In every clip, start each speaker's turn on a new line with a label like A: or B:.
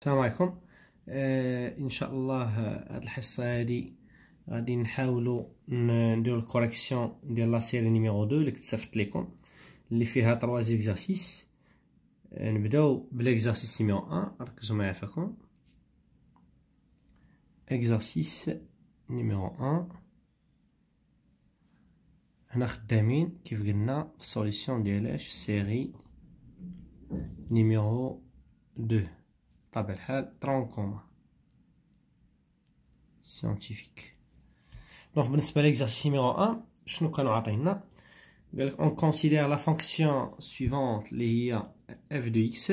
A: السلام عليكم آه ان شاء الله هاد الحصه هادي غادي نحاولوا نديروا الكوريكسيون ديال لا سيري نيميرو 2 اللي كتصيفط لكم اللي فيها 3 اكزرسيس آه، نبداو بالاكزرسيس نيميرو 1 ركزوا معايا فيكم اكزرسيس نيميرو 1 هنا خدامين كيف قلنا في سوليسيون ديال اش سيري نيميرو 2 par exemple 30, scientifique. Donc pour l'exercice numéro 1, qu'est-ce qu'on a On considère la fonction suivante qui est f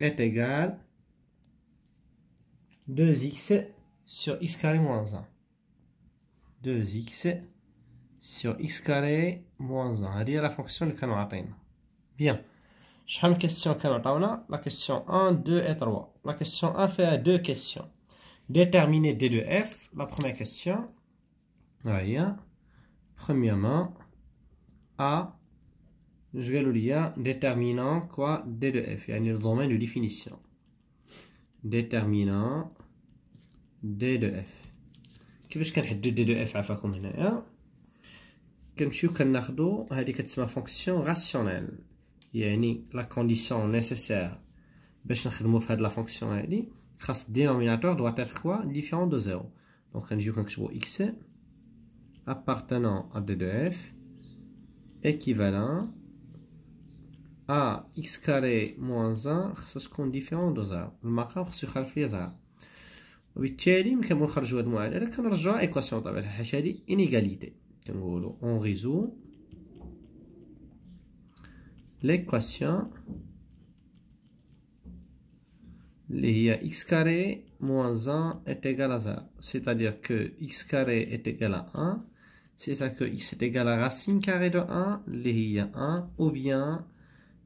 A: est égale à 2x sur x carré moins 1, 2x sur x carré moins 1, c'est la fonction qu'on a Bien. J'ai une question qui là. La question 1, 2 et 3. La question 1 fait deux questions. Déterminer D2F. La première question. Hein. Premièrement, A. Je vais le lire. Déterminant quoi D2F. Il y a le domaine de définition. Déterminant D2F. Qu'est-ce que je D2F à faire comme une hein? dit, Comme je fonction rationnelle la condition nécessaire نيسيسير faire نخدمو في هاد لا le dénominateur doit être différent de donc appartenant à D2F équivalent à x carré moins 1 ce qu'on différent de 0 le on va on va faire on va faire on résout l'équation il x carré moins 1 est égal à 0. C'est-à-dire que x carré est égal à 1. C'est-à-dire que x est égal à racine carré de 1, il y a 1. Ou bien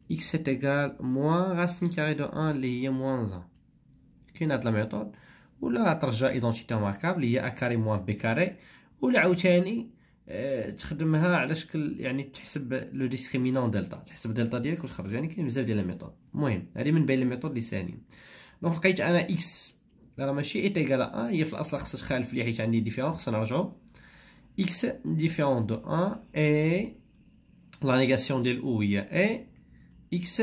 A: x est égal à moins racine carré de 1, il y a moins 1. كاين identité remarquable, il y a a carré moins b carré. Ou la ou ولا إيه، تخدمها على شكل يعني تحسب لو ديسكريمينون دلتا تحسب دلتا ديالك وتخرج يعني كاين بزاف ديال لي ميثود المهم هذه من بين لي ميثود اللي ساهلين دونك لقيت انا اكس راه ماشي اي تيغال ا هي في الاصل خاصها تخالف ليا حيت عندي ديفيرون خصنا نرجعو اكس ديفيرون دو ان اي لا نيغاسيون ديال او هي اي اكس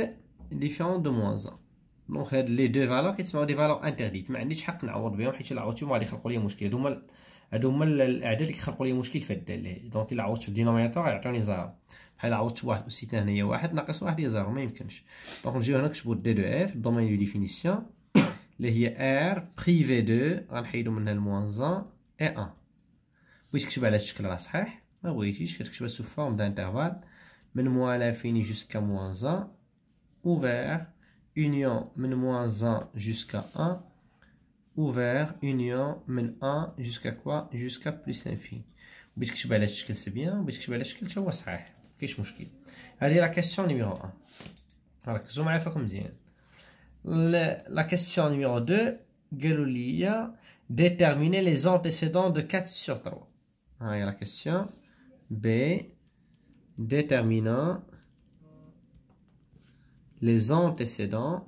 A: ديفيرون دو موان زان دونك هاد لي دو فالور كيتسماو دي فالور انترديت ما عنديش حق نعوض بهم حيت الا عوضتهم غادي يخلقوا لي مشكل هما هادو هما الاعداد اللي كيخلقوا لي مشكل في الداله دونك الا عوضت في الديناميتور يعطوني زيرو بحال عوضت واحد اسيتنا هنايا واحد ناقص واحد هي زيرو ما يمكنش دونك نجيو هنا نكتبوا دي دو اف الدومين دو ديفينيسيون اللي هي ار بريفي دو غنحيدو منها الموان اي ان بغيت تكتبها على الشكل راه صحيح ما بغيتيش كتكتبها سو فورم دانترفال من موان لافيني جوسكا موان زان اوفير اونيون من moins 1 jusqu'à 1 ouvert, union, من 1 jusqu'à quoi Jusqu'à plus infini. Vous voyez que je c'est bien, vous voyez que je c'est pas vrai. Qu'est-ce Allez, la question numéro 1. Alors, je vais vous La question numéro 2, Galulia, déterminer les antécédents de 4 sur 3. Hein, Allez, la question. B, déterminant les antécédents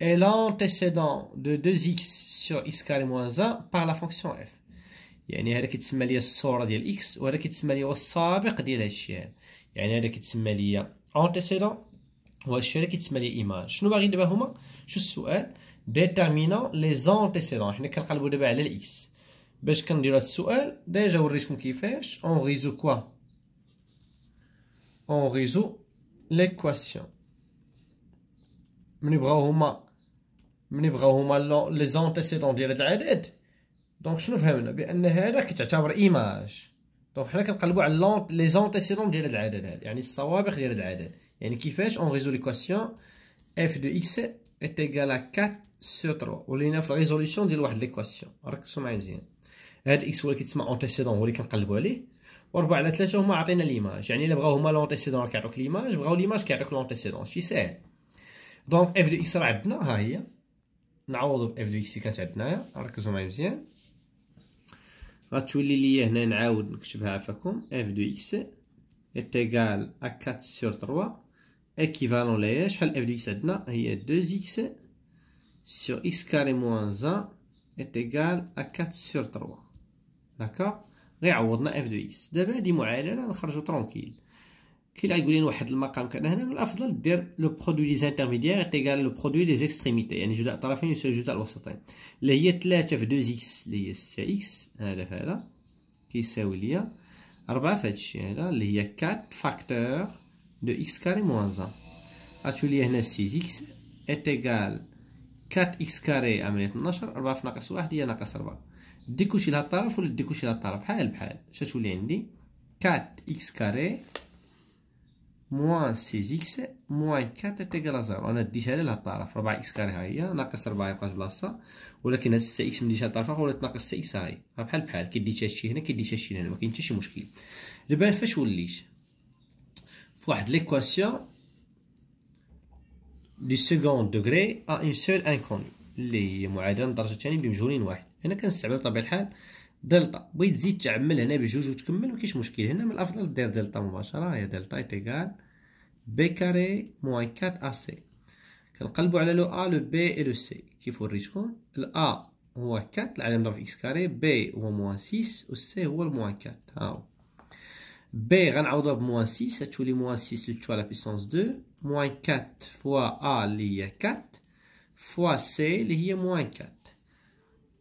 A: et l'antécédent de 2x sur x carré moins 1 par la fonction f. Il y a une aide qui se mélie à soror, à x, ou à dire qui se mélie à sable, à dire échelle. Il y a une aide qui se mélie à antécédent, ou à échelle qui se mélie à image. Nous allons rire de Bahuma juste déterminant les antécédents. Je ne veux qu'à le bout de Bahuma, c'est l'x. Mais je ne veux qu'on rire de déjà au risque qu'il fait. On résout quoi? On résout l'équation. Nous allons ملي بغاو هما لي زونتيسيدون ديال هاد العدد دونك شنو فهمنا بان هذا كتعتبر ايماج دونك حنا كنقلبوا على لي زونتيسيدون ديال هاد العدد هذا يعني السوابق ديال هاد العدد يعني كيفاش اون ريزول ليكواسيون اف دو اكس est égal 4 سو 3 ولينا في الريزوليوشن ديال واحد ليكواسيون ركزوا معايا مزيان هاد اكس هو اللي كيتسمى اونتيسيدون هو اللي كنقلبوا عليه و4 على 3 هما عطينا ليماج يعني الا بغاو هما لونتيسيدون كيعطوك ليماج بغاو ليماج كيعطوك لونتيسيدون شي ساهل دونك اف دو اكس راه عندنا ها هي نعوضو اف دو اكس اللي كانت عندنايا ركزو معايا مزيان غتولي ليا هنا نعاود نكتبها عفاكم اف دو اكس اتيكال ا 4 سور 3 اكيفالون ليا شحال اف دو اكس عندنا هي 2 اكس سور اكس كاري موان زان اتيكال ا 4 سور 3 داكوغ غيعوضنا اف دو اكس دابا هادي معادله نخرجو ترونكيل كي غيقول لنا واحد المقام كان هنا من الافضل دير لو برودوي دي زانترميديير تيغال لو برودوي دي زيكستريميتي يعني جزء الطرفين يساوي جزء الوسطين اللي هي 3 في 2 اكس اللي هي 6 اكس هذا في هذا كيساوي ليا 4 في هذا الشيء هذا اللي هي 4 فاكتور دو اكس كاري موان 1 غاتولي هنا 6 اكس اتيغال 4 اكس كاري عمليه 12 4 في ناقص 1 هي ناقص 4 ديكوشي لهذا الطرف ولا ديكوشي لهذا الطرف بحال بحال شتولي عندي 4 اكس كاري موان سيز اكس موان كات تيكالا زيرو انا ديتها لها الطرف ربعة اكس كاري ها هي ناقص ربعة يبقى في بلاصتها ولكن هاد 6 اكس مديتها الطرف اخر ولات ناقص إكس ها هي بحال بحال كي ديتها هادشي هنا كي ديتها هادشي هنا ما كاين حتى شي مشكل دابا فاش وليت في واحد ليكواسيون دي سكوند دوغري ا اون سول انكوني اللي هي معادله من درجة الثانيه بمجهول واحد هنا كنستعمل بطبيعه الحال دلتا بغيت تزيد تعمل هنا بجوج وتكمل مكاينش مشكل هنا من الافضل دير دلتا مباشره هي دلتا ايتيغال بي كاري موان كات ا سي كنقلبو على لو ا لو بي اي لو سي كيف وريتكم ال ا هو 4 العلامه ضرب اكس كاري بي هو موان 6 و سي هو الموان 4 ها هو بي غنعوضها بموان 6 هتولي موان 6 لو تو على بيسونس 2 موان 4 فوا ا اللي هي 4 فوا سي اللي هي موان 4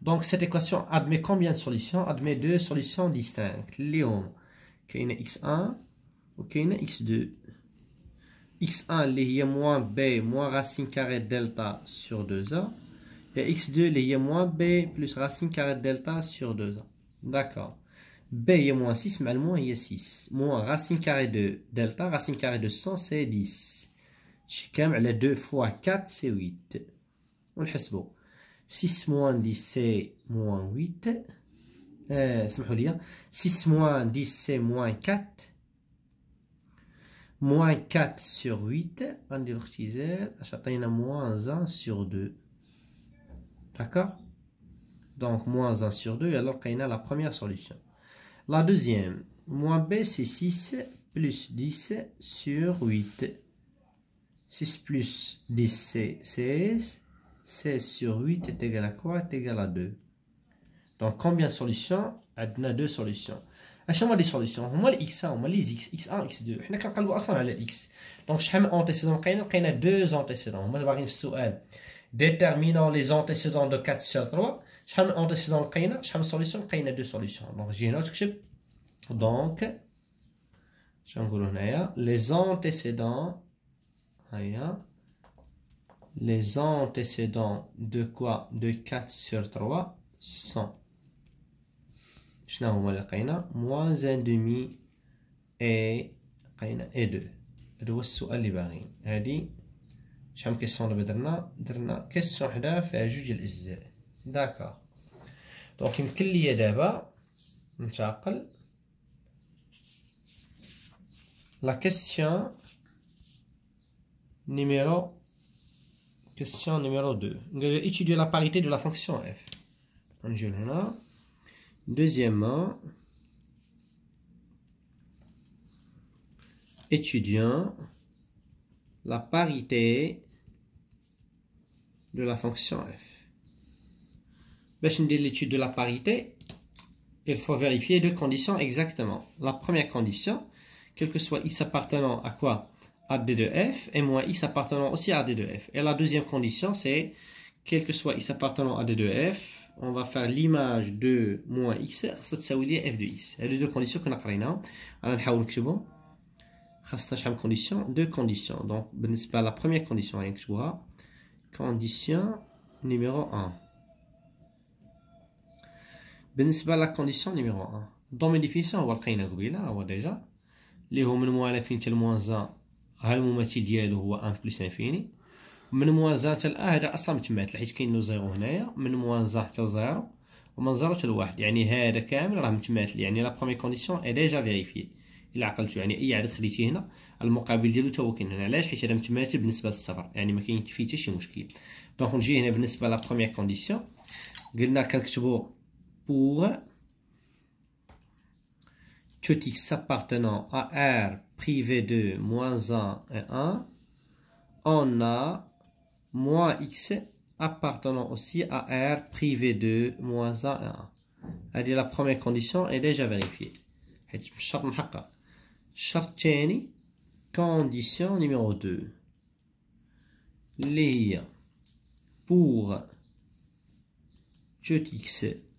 A: Donc cette équation admet combien de solutions Admet deux solutions distinctes. Léon, qui x1 ou x2. x1 y a moins b moins racine carrée delta sur 2a et x2 y a moins b plus racine carrée delta sur 2a. D'accord. b est moins 6, mais le moins est 6. Moins racine carrée de delta, racine carrée de 100, c'est 10. Je suis 2 fois 4, c'est 8. On le 6 moins 10 euh, c'est moins 8 euh, 6 moins 10 c'est moins 4 moins 4 sur 8 On Il ça a moins 1 sur 2 d'accord donc moins 1 sur 2 alors y a la première solution la deuxième moins b c'est 6 plus 10 sur 8 6 plus 10 c'est 16 16 sur 8 est égal à quoi Est égal à 2. Donc, combien de solutions On a deux solutions. Achetez-moi des solutions. On a les x1, on a les x, x1, x2. On a quand même x. Donc, je fais un antécédent. Il y a deux antécédents. On va arriver une L. Déterminons les antécédents de 4 sur 3. Je fais un antécédent. a une solution. Il deux solutions. Donc, j'ai une autre chip. Donc, les antécédents. Il les antécédents de quoi De 4 sur 3 sont. Moins 1,5 et, et 2. هذا هو السؤال اللي باغيين هادي شحال من كيسيون درنا درنا كيسيون D'accord. Question numéro 2. étudier la parité de la fonction f. Angelina. Deuxièmement, étudiant la parité de la fonction f. dès l'étude de la parité, il faut vérifier deux conditions exactement. La première condition, quel que soit x appartenant à quoi à D de F et moins X appartenant aussi à D 2 F. Et la deuxième condition, c'est quel que soit X appartenant à D 2 F, on va faire l'image de moins X, ça dire F de X. et Les deux conditions qu'on a appris alors on va condition Deux conditions. Donc, بالنسبة ben, la première condition, غادي hein, ben, la Condition numéro 1. بالنسبة à la condition numéro 1. Dans mes définitions, هو لقينا déjà déjà. les اللي moins من موالفين 1 ها الممثل ديالو هو ان بلس انفيني من موازاة ا هذا أصلا متمات حيت كاين لو زيرو هنايا من موازاة حتى زيرو ومن زيرو حتى لواحد يعني هذا كامل راه متمات يعني لا بخومي كونديسيون اي ديجا فيريفي إلا عقلتو يعني أي عدد خديتيه هنا المقابل ديالو تا هو كاين هنا علاش حيت هذا متمات بالنسبة للصفر يعني ما كاين فيه حتى شي مشكل دونك نجي هنا بالنسبة لا بخومييغ كونديسيون قلنا كنكتبو بوغ tout x appartenant à R privé de moins 1 et 1, on a moins x appartenant aussi à R privé de moins 1 et 1. la première condition est déjà vérifiée. حيت condition numéro 2 Lire pour tout x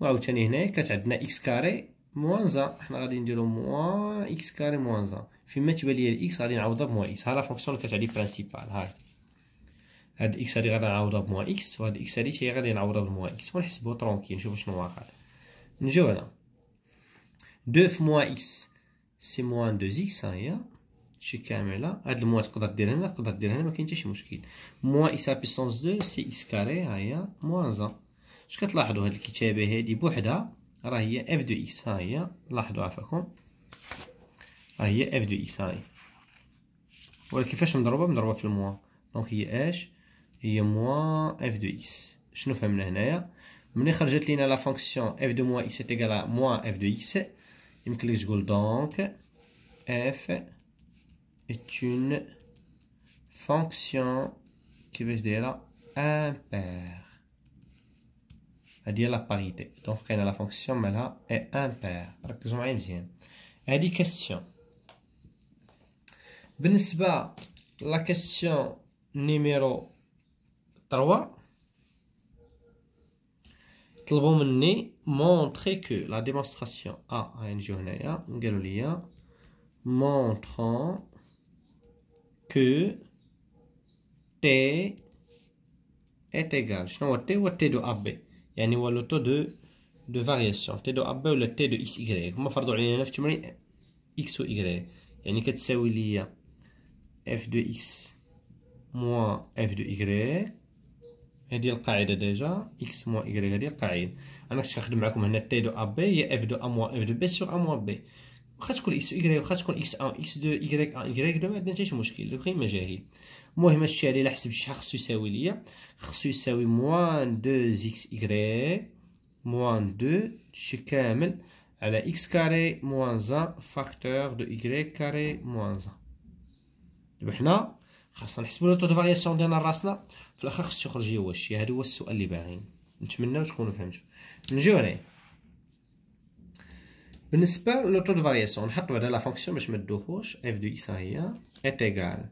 A: وعاوتاني هنايا كانت عندنا اكس كاري موان زان حنا غادي نديرو موان اكس كاري موان زان فيما تبان ليا الاكس غادي نعوضها بموان اكس ها لا فونكسيون كانت عندي برانسيبال هاي هاد اكس هادي غادي نعوضها بموان اكس وهاد اكس هادي تاهي غادي نعوضها بموان اكس ونحسبو ترونكي نشوفو شنو واقع نجيو هنا دو في موان اكس سي موان دو اكس هاهي شي هادشي هاد الموان تقدر دير هنا تقدر دير هنا مكاين تا شي مشكل موان اكس على بيسونس دو سي اكس كاري هاهي موان اش كتلاحظوا هاد الكتابه هادي بوحدها راه هي اف دو اكس ها هي لاحظوا عفاكم ها هي اف دو اكس هاي هي ولكن كيفاش مضروبه مضروبه في الموان دونك هي اش هي موان اف دو اكس شنو فهمنا هنايا ملي خرجت لينا لا فونكسيون اف دو موان اكس تيكال موان اف دو اكس يمكن لك تقول دونك اف est une fonction كيفاش دايره امبير à dire la parité donc la fonction mais là est impair ركزوا معايا مزيان هذه question بالنسبة la question numéro 3 طلبوا مني montrer que la démonstration A un une journée montrant que T est égal شنو T هو T de AB يعني هو لو تو دو دو فارياسيون تي دو بي ولا تي دو اكس ايكغيك هما فرضوا علينا في التمرين اكس و ايكغيك يعني كتساوي ليا اف دو اكس موان اف دو ايكغيك هذه القاعده ديجا اكس موان ايكغيك هذه القاعده انا كنت كنخدم معكم هنا تي دو بي هي اف دو ا موان اف دو بي سور ا موان بي واخا تكون اكس و ايكغيك واخا تكون اكس 1 اكس 2 ايكغيك 1 ايكغيك 2 ما عندنا حتى شي مشكل لو كاين مجاهيل المهم هادشي على حسب شحال خصو يساوي ليا خصو يساوي موان دو اكس إكغي موان دو هادشي كامل على إكس كاري موان زان فاكتور دو إكغي كاري موان زان دابا حنا خاصنا نحسبو لو طو دو فارياسيون ديالنا راسنا في الاخر خصو يخرج هي واش هذا هو السؤال اللي باغيين نتمناو تكونو فهمتو نجيو هنايا بالنسبه لو طو دو فارياسيون نحطو بعدا لا فونكسيون باش مدوخوش اف دو اكس ها هي ات إيكال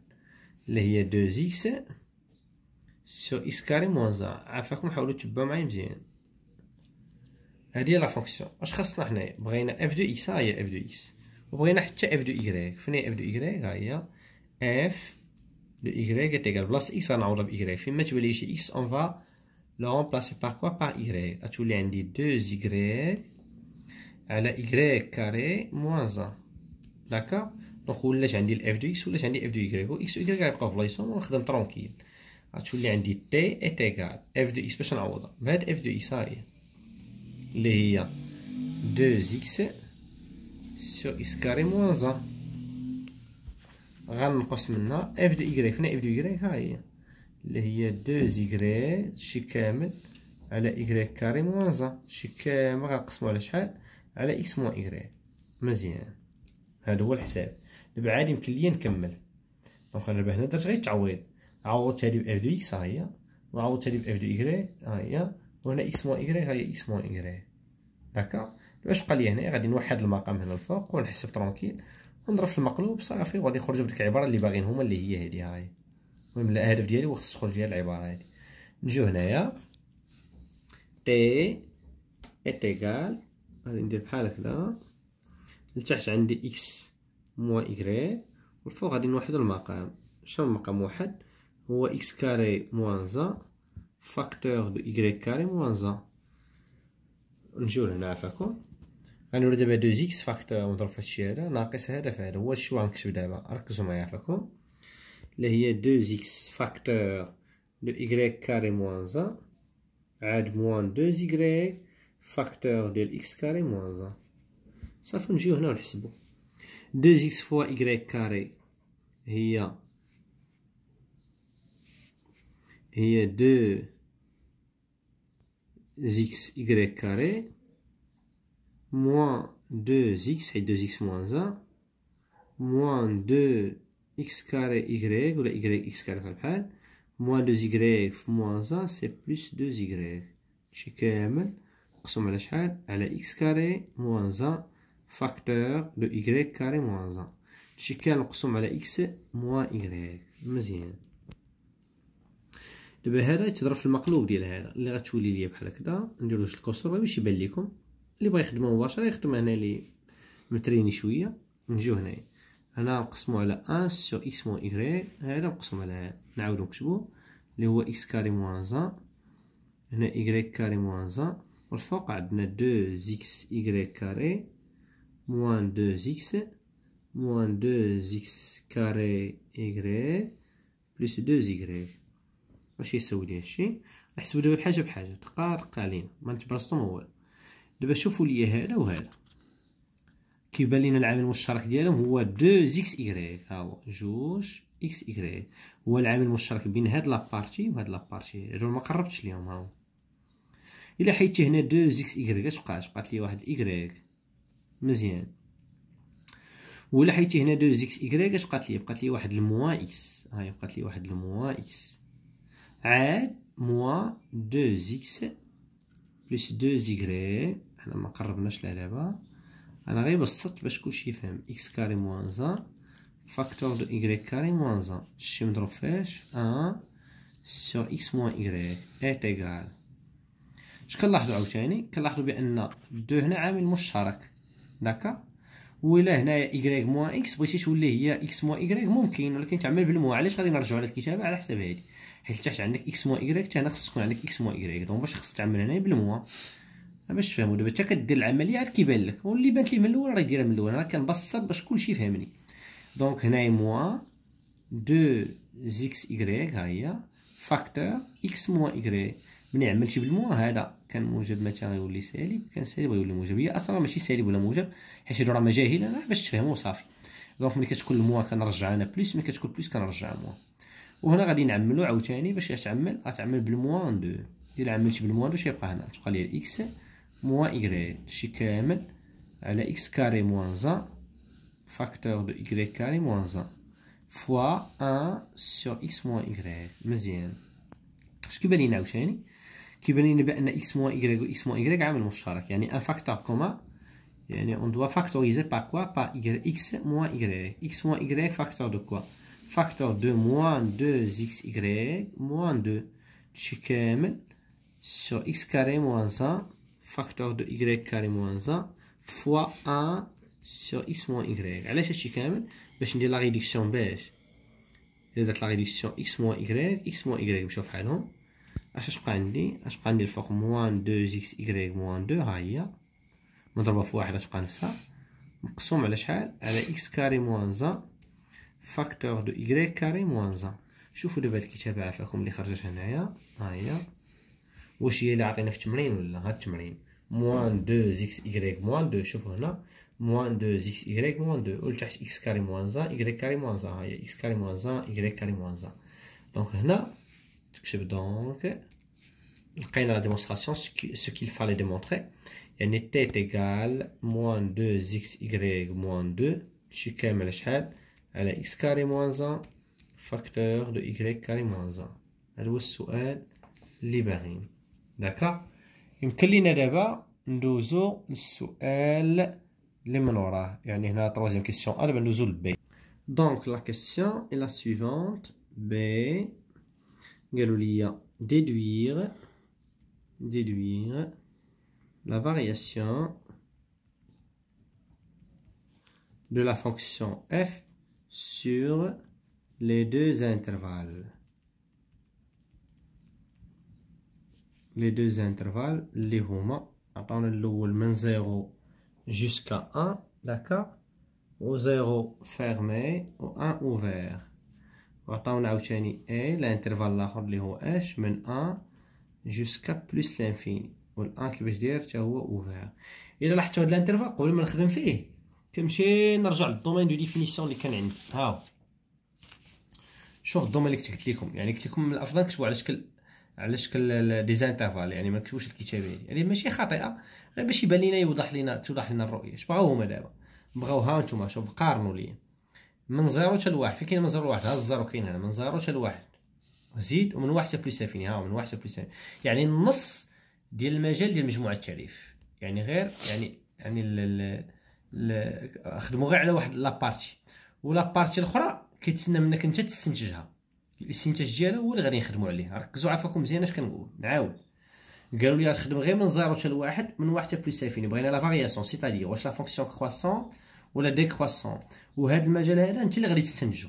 A: اللي هي 2 إكس سو إكس كاري موان عافاكم حاولو تبعوا معايا مزيان هادي هي لا فونكسيون واش خاصنا حنايا بغينا اف دو اكس ها هي اف دو اكس وبغينا حتى اف دو ايكغيك فين هي اف دو ايكغيك ها هي اف دو ايكغيك تيكال بلاص اكس غنعوضها بايكغيك فين ما تولي شي اكس اون فا لو رومبلاسي باغ كوا باغ ايكغيك غتولي عندي 2 ايكغيك على ايكغيك كاري موان زا دونك ولات عندي الاف دو اكس ولات عندي اف دو ايكغيك اكس و يكريك غيبقاو في بلايصهم ونخدم ترونكيل غتولي عندي تي اي تيكال اف دو اكس باش نعوضها بهاد اف دو اكس هاهي اللي هي دو اكس سو اكس كاري موان زا غنقص منها اف دو ايكغيك فين اف دو ايكغيك هاهي اللي هي دو ايكغيك شي كامل على إيكغيك كاري موان زا شي كامل غنقسمو على شحال على إكس موان إيكغيك مزيان هذا هو الحساب بعاد يمكن ليا نكمل دونك انا بهنا هنا درت غير تعويض عوضت هادي باف دو اكس ها هي وعوضت هادي باف دو ايكغي ها هي وهنا اكس موان ايكغي ها هي اكس موان ايكغي هكا باش بقى لي هنا غادي نوحد المقام هنا الفوق ونحسب ترونكيل ونضرب في المقلوب صافي وغادي يخرجوا بديك العباره اللي باغيين هما اللي هي هادي هاي المهم الهدف ديالي خص تخرج ليا العباره هادي نجيو هنايا تي اتيكال غادي ندير بحال هكذا لتحت عندي اكس موا إيكغيغ والفوق غادي نوحدو المقام شنو المقام واحد هو إكس كاري موان زا فاكتور دو إيكغيغ كاري موان زا نجيو لهنا عفاكم غنوري دابا دوز إكس فاكتور نضرب فهادشي هدا ناقص في هدا هو شنو غنكتب دابا ركزو معايا عفاكم اللي هي دوز إكس فاكتور دو إيكغيغ كاري موان زا عاد موان دوز إيكغيغ فاكتور ديال إكس كاري موان زا صافي نجيو هنا ونحسبو 2x fois y carré هي هي 2 xy carré moins 2x et 2x moins 1 moins 2x carré y ou la yx carré moins 2y moins 1 c'est plus 2y شي كامل نقسم على شحال x carré moins 1 فاكتور دو y كاري موان 1 هادشي كامل على اكس موان y مزيان دابا هذا تضرب في المقلوب ديال هذا اللي غتولي ليا بحال هكدا نديرو جوج الكسور باش يبان ليكم اللي بغا يخدمه مباشره يخدم هنا لي متريني شويه نجيو هنايا هنا نقسمو على ان سو اكس موان y هذا نقسمو على هذا نعاودو نكتبو اللي هو اكس كاري موان زان هنا y كاري موان زان والفوق عندنا 2 اكس y كاري moins 2x, moins 2x carré y بلس 2y واش يساوي لي هادشي نحسبو دابا بحاجه بحاجه دقه دقه علينا ما نتبرسطو موال دابا شوفوا لي هذا وهذا كيبان لينا العامل المشترك ديالهم هو 2x y ها هو جوج اكس y هو العامل المشترك بين هاد لابارتي وهاد لابارتي هادو ما قربتش ليهم ها هو الا حيدتي هنا 2x y كتبقى تبقات لي واحد y مزيان ولا حيت هنا دو زيكس ايكغيك اش بقات لي بقات لي واحد الموا إكس هاي بقات لي واحد الموا إكس عاد موا دو زيكس بلس دو زيكراي حنا ما قربناش دابا أنا غير بسطت باش كلشي يفهم إكس كاري موان زان فاكتور دو ايكغيك كاري موان زان شتي مضروب فاش أن آه. سو إكس موان إكراي إيت إيكال اش عاوتاني كنلاحظو بأن دو هنا عامل مشترك داكا ولا هنايا ايكغيك موان اكس بغيتي تولي هي اكس موان ايكغيك ممكن ولكن تعمل بالموان علاش غادي نرجعو على الكتابه على حساب هادي حيت تحت عندك اكس موان ايكغيك تهنا هنا خص تكون عندك اكس موان ايكغيك دونك باش خص تعمل هنايا بالموان باش تفهمو دابا تا كدير العمليه عاد كيبان لك واللي بانت لي من الاول راه ديرها من الاول انا كنبسط باش كلشي يفهمني دونك هنايا موان دو زيكس ايكغيك هاهي فاكتور اكس موان ايكغيك ملي عملتي هذا كان موجب مثلا غيولي سالب كان سالب غيولي موجب هي اصلا ماشي سالب ولا موجب حيت هادو راه مجاهيل انا باش تفهموا صافي دونك ملي كتكون الموا كنرجع انا بليس ملي كتكون بليس كنرجع موا وهنا غادي نعملو عاوتاني باش تعمل غتعمل بالموان دو الا عملتي بالموان دو شيبقى هنا تبقى لي اكس موان ايغريت شي كامل على اكس كاري موان زان فاكتور دو ايغريت كاري موان زان فوا ان سور اكس موان ايغريت مزيان شكون كيبان لينا عاوتاني كيبان لنا بان اكس موان ايكغيك واكس موان ايكغيك عامل مشترك يعني ان فاكتور كوما يعني اون دوا فاكتوريزي با كوا با اكس موان ايكغيك اكس موان ايكغيك فاكتور دو كوا فاكتور دو موان دو اكس ايكغيك موان دو شي كامل سو اكس كاري موان زا فاكتور دو ايكغيك كاري موان زا فوا ان سو اكس موان ايكغيك علاش هادشي كامل باش ندير لا ريديكسيون باش إذا درت لا ريديكسيون اكس موان ايكغيك اكس موان ايكغيك مشاو فحالهم اش تبقى عندي اش تبقى عندي الفوق موان دو زيكس إيكغيك موان دو ها هي مضربه في واحد تبقى نفسها مقسوم على شحال على إكس كاري موان زا فاكتور دو إيكغيك كاري موان زا شوفوا دابا هاد الكتابة عافاكم اللي خرجت هنايا ها هي واش هي اللي عطينا في التمرين ولا ها التمرين موان دو زيكس إيكغيك موان دو شوفوا هنا موان دو زيكس إيكغيك موان دو و لتحت إكس كاري موان زا إيكغيك كاري موان زا ها هي إكس كاري موان زا إيكغيك كاري موان زا دونك هنا donc, quand la démonstration, ce qu'il fallait démontrer, Elle était égal à moins 2xy moins 2, je suis est chat, elle x carré moins 1, facteur de y carré moins 1. Elle vous libéré. D'accord Une nous avons le Et on est la troisième question, eh ben, B. Donc la question est la suivante, B égal déduire, déduire la variation de la fonction f sur les deux intervalles. Les deux intervalles, les romans, attendent le 0 jusqu'à 1, d'accord Au 0 fermé, au 1 ouvert. وعطاونا عاوتاني اي لانترفال الاخر اللي هو اش من ا جوسكا بلوس لانفيني والان كيفاش داير حتى هو اوفير الى لاحظتوا هاد الانترفال قبل ما نخدم فيه كنمشي نرجع للدومين دو ديفينيسيون اللي كان عندي هاو شوف الدومين اللي كتبت لكم يعني قلت لكم من الافضل تكتبوا على شكل على شكل ديزانترفال يعني ما تكتبوش الكتابه هذه يعني ماشي خاطئه غير باش يبان لينا يوضح لينا توضح لينا الرؤيه اش بغاو هما دابا بغاو ها نتوما شوف قارنوا ليا من زيرو حتى لواحد فين كاين من زيرو لواحد ها الزيرو كاين هنا من زيرو حتى لواحد وزيد ومن واحد حتى بلوس ها هو من واحد حتى بلوس يعني النص ديال المجال ديال مجموعه التعريف يعني غير يعني يعني ال ال خدموا غير على واحد لابارتي ولابارتي الاخرى كيتسنى منك انت تستنتجها الاستنتاج ديالها هو اللي غادي نخدموا عليه ركزوا عافاكم مزيان اش كنقول نعاود قالوا لي غتخدم غير من زيرو حتى لواحد من واحد حتى بلوس بغينا لا فارياسيون سيتادير واش لا فونكسيون كخواسون ولا ديكرواسون وهذا المجال هذا انت اللي غادي تستنتجو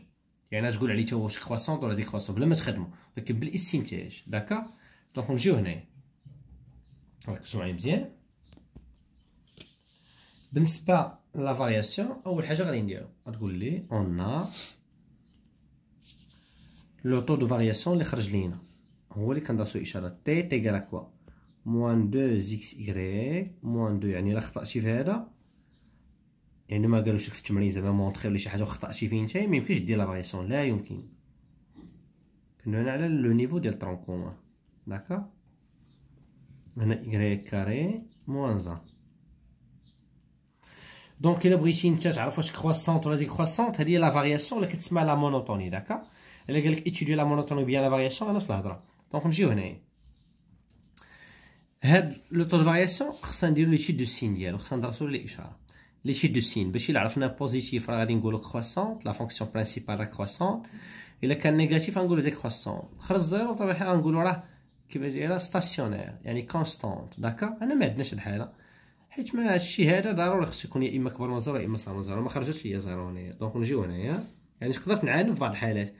A: يعني تقول عليه تا واش كروسون ولا ديكروسون بلا ما تخدمو ولكن بالاستنتاج داكا دونك نجيو هنايا ركزوا معايا مزيان بالنسبه لا فارياسيون اول حاجه غادي نديرو غتقول لي اون ا لو طو دو فارياسيون اللي خرج لينا هو اللي كندرسو اشاره تي تيغال كوا موان دو زيكس y موان دو يعني الا خطاتي في هذا يعني ما قالوش لك في التمرين زعما مونطري ولا شي حاجه وخطا شي فين شي ما يمكنش دير لا فاريسيون لا يمكن كنا هنا على لو نيفو ديال طرون داكا هنا إيكغي كاري موان زان دونك الا بغيتي نتا تعرف واش كرواسونط ولا ديك كرواسونط هادي هي لا فاريسيون اللي كتسمى لا مونوتوني داكا الا قال لك ايتيدي لا مونوتوني بيان لا انا نفس الهضره دونك نجيو هنايا هاد لو طول فارياسيون خصنا نديرو لي شي دو سين ديالو خصنا ندرسو لي اشاره لي شي دو سين باش الا عرفنا بوزيتيف راه غادي نقولو كروسونت لا فونكسيون برينسيبال راه كروسونت الا كان نيجاتيف غنقولو ديك كروسونت خرج زيرو طبعا الحال غنقولو راه كيما راه ستاسيونير يعني كونستانت داكا انا ما عندناش الحاله حيت ما هادشي هذا ضروري خصو يكون يا اما كبر من زيرو يا اما صغر من زيرو ما خرجتش ليا زيرو هنايا دونك نجيو هنايا يعني تقدر تنعادم في بعض الحالات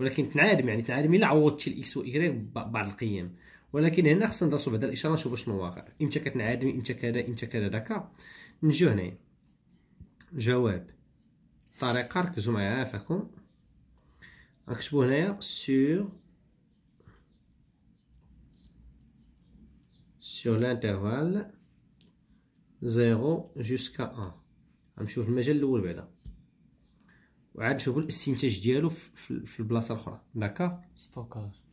A: ولكن تنعادم يعني تنعادم الا عوضتي الاكس وايكغيك ببعض القيم ولكن هنا خصنا ندرسو بعدا الاشاره نشوفو شنو واقع امتى كتنعادم امتى كذا امتى كذا داكا نجيو هنايا جواب الطريقه ركزوا معايا عافاكم غنكتبوا هنايا سور sur l'intervalle 0 جوسكا 1 غنمشيو المجال الاول بعدا وعاد نشوفوا الاستنتاج ديالو في البلاصه الاخرى داكا ستوكاج